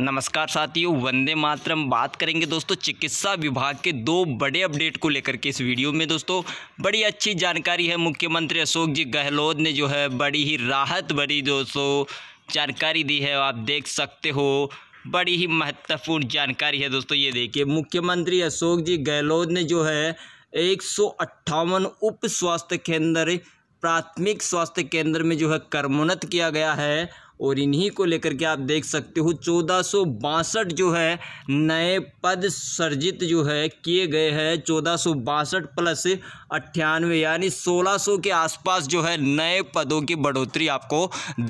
नमस्कार साथियों वंदे मातरम बात करेंगे दोस्तों चिकित्सा विभाग के दो बड़े अपडेट को लेकर के इस वीडियो में दोस्तों बड़ी अच्छी जानकारी है मुख्यमंत्री अशोक जी गहलोत ने जो है बड़ी ही राहत बड़ी दोस्तों जानकारी दी है आप देख सकते हो बड़ी ही महत्वपूर्ण जानकारी है दोस्तों ये देखिए मुख्यमंत्री अशोक जी गहलोत ने जो है एक उप स्वास्थ्य केंद्र प्राथमिक स्वास्थ्य केंद्र में जो है कर्मोन्नत किया गया है और इन्हीं को लेकर के आप देख सकते हो चौदह सौ बासठ जो है नए पद सर्जित जो है किए गए हैं चौदह सौ बासठ प्लस अट्ठानवे यानी सोलह सौ के आसपास जो है नए पदों की बढ़ोतरी आपको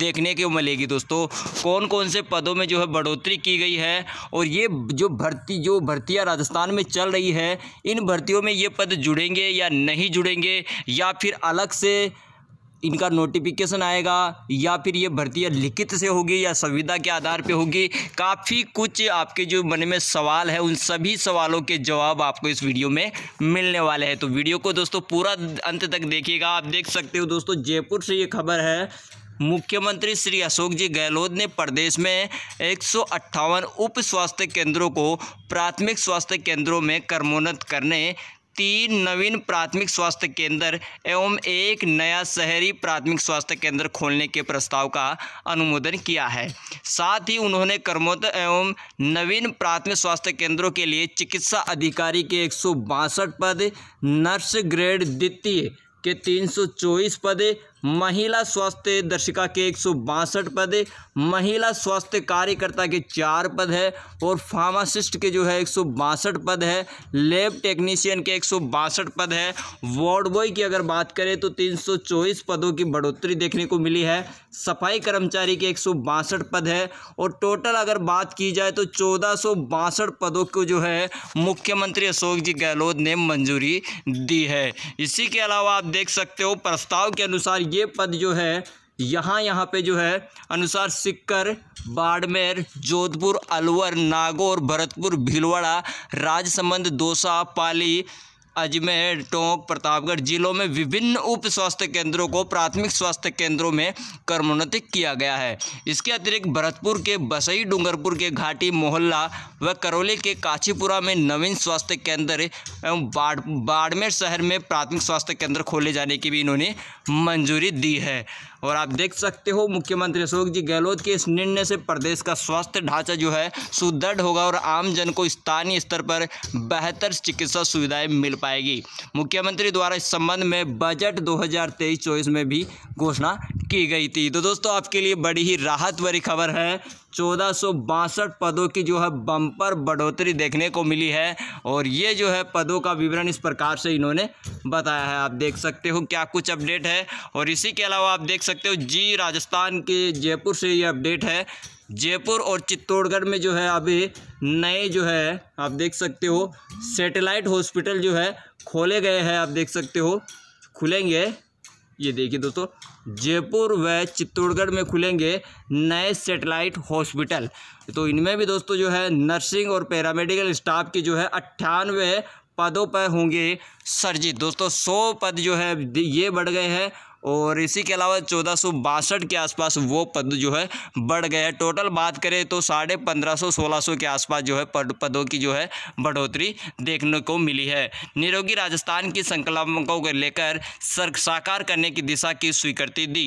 देखने को मिलेगी दोस्तों कौन कौन से पदों में जो है बढ़ोतरी की गई है और ये जो भर्ती जो भर्तियाँ राजस्थान में चल रही है इन भर्तियों में ये पद जुड़ेंगे या नहीं जुड़ेंगे या फिर अलग से इनका नोटिफिकेशन आएगा या फिर ये भर्तियाँ लिखित से होगी या संविधा के आधार पे होगी काफ़ी कुछ आपके जो मन में सवाल है उन सभी सवालों के जवाब आपको इस वीडियो में मिलने वाले हैं तो वीडियो को दोस्तों पूरा अंत तक देखिएगा आप देख सकते हो दोस्तों जयपुर से ये खबर है मुख्यमंत्री श्री अशोक जी गहलोत ने प्रदेश में एक उप स्वास्थ्य केंद्रों को प्राथमिक स्वास्थ्य केंद्रों में कर्मोन्नत करने तीन नवीन प्राथमिक स्वास्थ्य केंद्र एवं एक नया शहरी प्राथमिक स्वास्थ्य केंद्र खोलने के प्रस्ताव का अनुमोदन किया है साथ ही उन्होंने कर्मोत्तर एवं नवीन प्राथमिक स्वास्थ्य केंद्रों के लिए चिकित्सा अधिकारी के एक पद नर्स ग्रेड द्वितीय के 324 पद महिला स्वास्थ्य दर्शिका के एक पद है महिला स्वास्थ्य कार्यकर्ता के चार पद है और फार्मासिस्ट के जो है एक पद है लेब टेक्नीशियन के एक पद है वार्ड बॉय की अगर बात करें तो 324 पदों की बढ़ोतरी देखने को मिली है सफाई कर्मचारी के एक पद है और टोटल अगर बात की जाए तो चौदह पदों को जो है मुख्यमंत्री अशोक जी गहलोत ने मंजूरी दी है इसी के अलावा आप देख सकते हो प्रस्ताव के अनुसार ये पद जो है यहाँ यहाँ पे जो है अनुसार सिक्कर बाड़मेर जोधपुर अलवर नागौर भरतपुर भीलवाड़ा राजसमंद दोसा पाली अजमेर टोंक प्रतापगढ़ जिलों में विभिन्न उप स्वास्थ्य केंद्रों को प्राथमिक स्वास्थ्य केंद्रों में कर्मोन्नति किया गया है इसके अतिरिक्त भरतपुर के बसई डूंगरपुर के घाटी मोहल्ला व करौली के काछीपुरा में नवीन स्वास्थ्य केंद्र एवं बाड़ बाड़मेर शहर में प्राथमिक स्वास्थ्य केंद्र खोले जाने की भी इन्होंने मंजूरी दी है और आप देख सकते हो मुख्यमंत्री अशोक जी गहलोत के इस निर्णय से प्रदेश का स्वास्थ्य ढांचा जो है सुदृढ़ होगा और आमजन को स्थानीय स्तर पर बेहतर चिकित्सा सुविधाएं मिल पाएगी मुख्यमंत्री द्वारा इस संबंध में बजट 2023-24 में भी घोषणा की गई थी तो दोस्तों आपके लिए बड़ी ही राहत भरी खबर है चौदह पदों की जो है बम्पर बढ़ोतरी देखने को मिली है और ये जो है पदों का विवरण इस प्रकार से इन्होंने बताया है आप देख सकते हो क्या कुछ अपडेट है और इसी के अलावा आप देख सकते हो जी राजस्थान के जयपुर से ये अपडेट है जयपुर और चित्तौड़गढ़ में जो है अभी नए जो है आप देख सकते हो सैटेलाइट हॉस्पिटल जो है खोले गए हैं आप देख सकते हो खुलेंगे ये देखिए दोस्तों जयपुर व चित्तौड़गढ़ में खुलेंगे नए सैटेलाइट हॉस्पिटल तो इनमें भी दोस्तों जो है नर्सिंग और पैरामेडिकल स्टाफ की जो है अट्ठानवे पदों पर होंगे सर्जित दोस्तों सौ पद जो है ये बढ़ गए हैं और इसी के अलावा चौदह सौ बासठ के आसपास वो पद जो है बढ़ गए हैं टोटल बात करें तो साढ़े पंद्रह सौ सोलह सौ के आसपास जो है पद पदों की जो है बढ़ोतरी देखने को मिली है निरोगी राजस्थान की संकल्पों को लेकर सर साकार करने की दिशा की स्वीकृति दी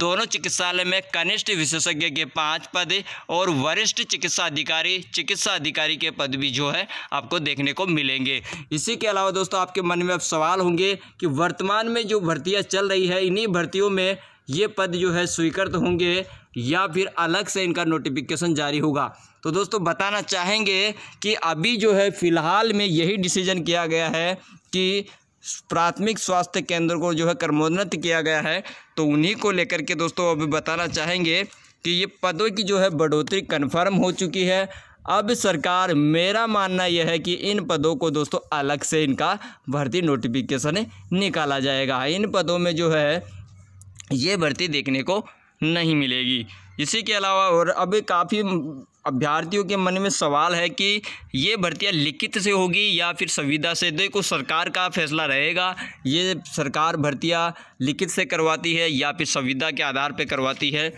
दोनों चिकित्सालय में कनिष्ठ विशेषज्ञ के पाँच पद और वरिष्ठ चिकित्सा अधिकारी चिकित्सा अधिकारी के पद भी जो है आपको देखने को मिलेंगे इसी के अलावा दोस्तों आपके मन में अब सवाल होंगे कि वर्तमान में जो भर्तियाँ चल रही है इन्हीं भर्तियों में ये पद जो है स्वीकृत होंगे या फिर अलग से इनका नोटिफिकेशन जारी होगा तो दोस्तों बताना चाहेंगे कि अभी जो है फ़िलहाल में यही डिसीजन किया गया है कि प्राथमिक स्वास्थ्य केंद्र को जो है कर्मोन्नत किया गया है तो उन्हीं को लेकर के दोस्तों अभी बताना चाहेंगे कि ये पदों की जो है बढ़ोतरी कन्फर्म हो चुकी है अब सरकार मेरा मानना यह है कि इन पदों को दोस्तों अलग से इनका भर्ती नोटिफिकेशन निकाला जाएगा इन पदों में जो है ये भर्ती देखने को नहीं मिलेगी इसी के अलावा और अभी काफ़ी अभ्यर्थियों के मन में सवाल है कि ये भर्तियां लिखित से होगी या फिर संविदा से देखो सरकार का फैसला रहेगा ये सरकार भर्तियां लिखित से करवाती है या फिर संविदा के आधार पर करवाती है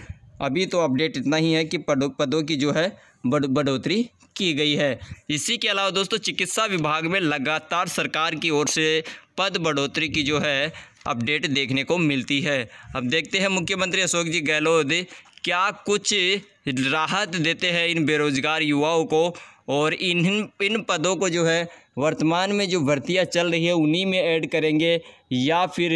अभी तो अपडेट इतना ही है कि पदों पदों की जो है बढ़ोतरी की गई है इसी के अलावा दोस्तों चिकित्सा विभाग में लगातार सरकार की ओर से पद बढ़ोतरी की जो है अपडेट देखने को मिलती है अब देखते हैं मुख्यमंत्री अशोक जी गहलोत क्या कुछ राहत देते हैं इन बेरोजगार युवाओं को और इन इन पदों को जो है वर्तमान में जो भर्तियाँ चल रही है उन्हीं में ऐड करेंगे या फिर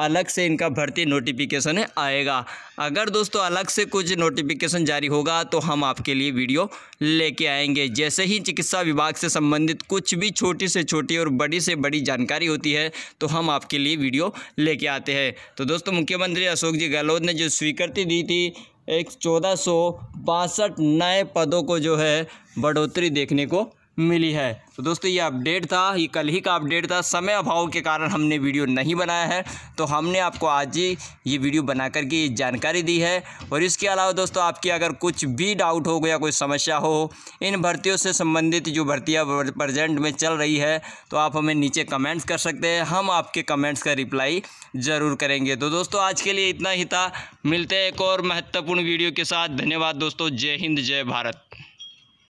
अलग से इनका भर्ती नोटिफिकेशन आएगा अगर दोस्तों अलग से कुछ नोटिफिकेशन जारी होगा तो हम आपके लिए वीडियो लेके आएंगे जैसे ही चिकित्सा विभाग से संबंधित कुछ भी छोटी से छोटी और बड़ी से बड़ी जानकारी होती है तो हम आपके लिए वीडियो लेके आते हैं तो दोस्तों मुख्यमंत्री अशोक जी गहलोत ने जो स्वीकृति दी थी एक चौदह सौ बासठ नए पदों को जो है बढ़ोतरी देखने को मिली है तो दोस्तों ये अपडेट था ये कल ही का अपडेट था समय अभाव के कारण हमने वीडियो नहीं बनाया है तो हमने आपको आज ही ये वीडियो बना करके ये जानकारी दी है और इसके अलावा दोस्तों आपकी अगर कुछ भी डाउट हो या कोई समस्या हो इन भर्तियों से संबंधित जो भर्तियाँ प्रजेंट में चल रही है तो आप हमें नीचे कमेंट्स कर सकते हैं हम आपके कमेंट्स का रिप्लाई ज़रूर करेंगे तो दोस्तों आज के लिए इतना ही था मिलते हैं एक और महत्वपूर्ण वीडियो के साथ धन्यवाद दोस्तों जय हिंद जय भारत